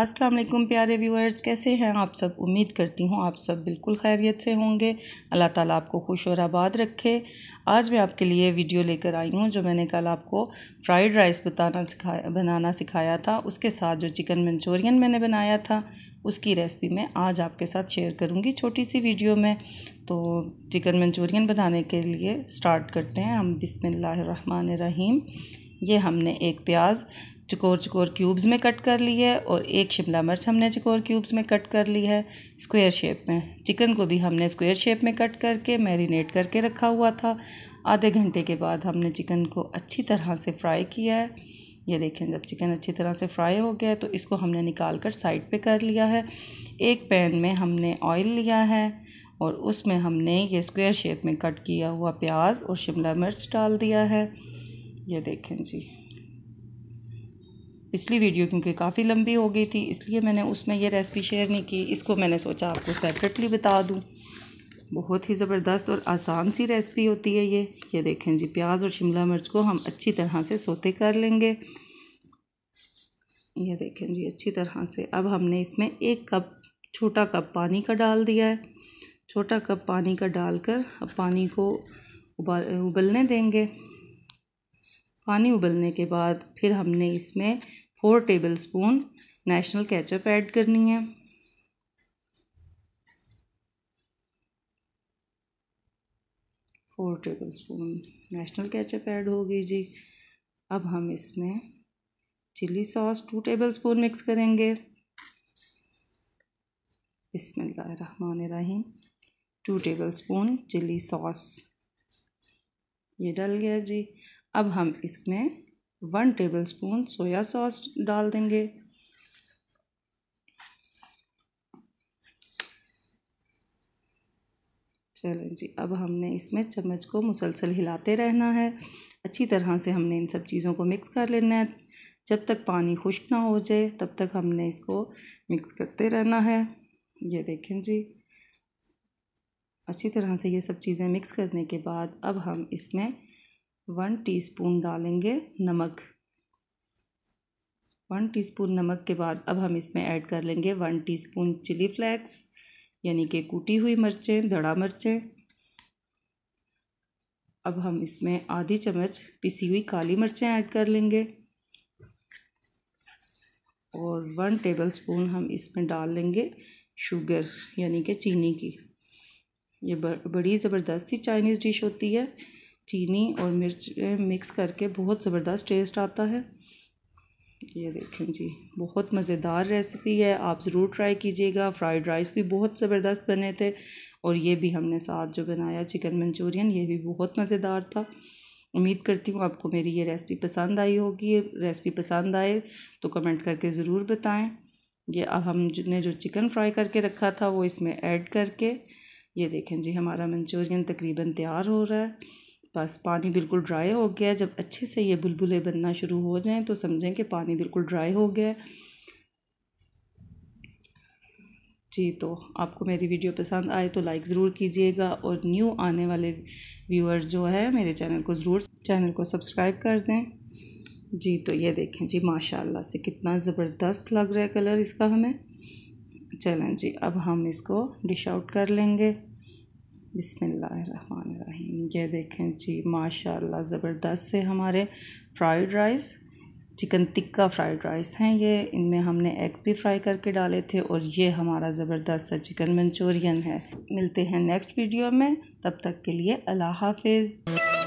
अस्सलाम वालेकुम प्यारे व्यूअर्स कैसे हैं आप सब उम्मीद करती हूँ आप सब बिल्कुल खैरियत से होंगे अल्लाह ताला आपको खुश और आबाद रखे आज मैं आपके लिए वीडियो लेकर आई हूँ जो मैंने कल आपको फ्राइड राइस बताना सिखाया बनाना सिखाया था उसके साथ जो चिकन मंचूरियन मैंने बनाया था उसकी रेसिपी मैं आज आपके साथ शेयर करूँगी छोटी सी वीडियो में तो चिकन मंचूरियन बनाने के लिए स्टार्ट करते हैं हम रहीम ये हमने एक प्याज़ चकोर चकोर क्यूब्स में कट कर ली है और एक शिमला मिर्च हमने चकोर क्यूब्स में कट कर ली है स्क्वायर शेप में चिकन को भी हमने स्क्वायर शेप में कट करके मैरिनेट करके रखा हुआ था आधे घंटे के बाद हमने चिकन को अच्छी तरह से फ्राई किया है ये देखें जब चिकन अच्छी तरह से फ्राई हो गया तो इसको हमने निकाल कर साइड पर कर लिया है एक पैन में हमने ऑयल लिया है और उसमें हमने ये स्क्वायर शेप में कट किया हुआ प्याज और शिमला मिर्च डाल दिया है ये देखें जी पिछली वीडियो क्योंकि काफ़ी लंबी हो गई थी इसलिए मैंने उसमें ये रेसिपी शेयर नहीं की इसको मैंने सोचा आपको सेपरेटली बता दूँ बहुत ही ज़बरदस्त और आसान सी रेसिपी होती है ये ये देखें जी प्याज और शिमला मिर्च को हम अच्छी तरह से सोते कर लेंगे ये देखें जी अच्छी तरह से अब हमने इसमें एक कप छोटा कप पानी का डाल दिया है छोटा कप पानी का डालकर अब पानी को उबाल उबलने देंगे पानी उबलने के बाद फिर हमने इसमें four tablespoon National ketchup add करनी है four tablespoon National ketchup add हो गई जी अब हम इसमें chilli sauce two tablespoon mix करेंगे इसमें Rahim two tablespoon chilli sauce ये डल गया जी अब हम इसमें one tablespoon soya sauce डाल देंगे चलें जी अब हमने इसमें चम्मच को मुसलसल हिलाते रहना है अच्छी तरह से हमने इन सब चीज़ों को मिक्स कर लेना है जब तक पानी खुश्क ना हो जाए तब तक हमने इसको मिक्स करते रहना है ये देखें जी अच्छी तरह से ये सब चीज़ें मिक्स करने के बाद अब हम इसमें वन टीस्पून डालेंगे नमक वन टीस्पून नमक के बाद अब हम इसमें ऐड कर लेंगे वन टीस्पून चिली फ्लेक्स यानी कि कूटी हुई मिर्चें दड़ा मिर्चें अब हम इसमें आधी चम्मच पिसी हुई काली मिर्चें ऐड कर लेंगे और वन टेबल स्पून हम इसमें डाल लेंगे शुगर यानी कि चीनी की ये बड़ी ज़बरदस्ती चाइनीज़ डिश होती है चीनी और मिर्च मिक्स करके बहुत ज़बरदस्त टेस्ट आता है ये देखें जी बहुत मज़ेदार रेसिपी है आप ज़रूर ट्राई कीजिएगा फ्राइड राइस भी बहुत ज़बरदस्त बने थे और ये भी हमने साथ जो बनाया चिकन मंचूरियन ये भी बहुत मज़ेदार था उम्मीद करती हूँ आपको मेरी ये रेसिपी पसंद आई होगी ये रेसिपी पसंद आए तो कमेंट करके ज़रूर बताएं ये अब हमने जो चिकन फ्राई करके रखा था वो इसमें ऐड करके ये देखें जी हमारा मंचूरियन तकरीबन तैयार हो रहा है बस पानी बिल्कुल ड्राई हो गया जब अच्छे से ये बुलबुले बनना शुरू हो जाएं तो समझें कि पानी बिल्कुल ड्राई हो गया जी तो आपको मेरी वीडियो पसंद आए तो लाइक ज़रूर कीजिएगा और न्यू आने वाले व्यूअर्स जो है मेरे चैनल को ज़रूर चैनल को सब्सक्राइब कर दें जी तो ये देखें जी माशाल्लाह से कितना ज़बरदस्त लग रहा है कलर इसका हमें चलें जी अब हम इसको डिश आउट कर लेंगे बिसमीम ये देखें जी माशाल्लाह ज़बरदस्त से हमारे fried rice chicken tikka fried rice हैं ये इनमें हमने एग्स भी फ्राई करके डाले थे और ये हमारा ज़बरदस्त सा चिकन मंचूरियन है मिलते हैं नेक्स्ट वीडियो में तब तक के लिए अल्लाह हाफिज़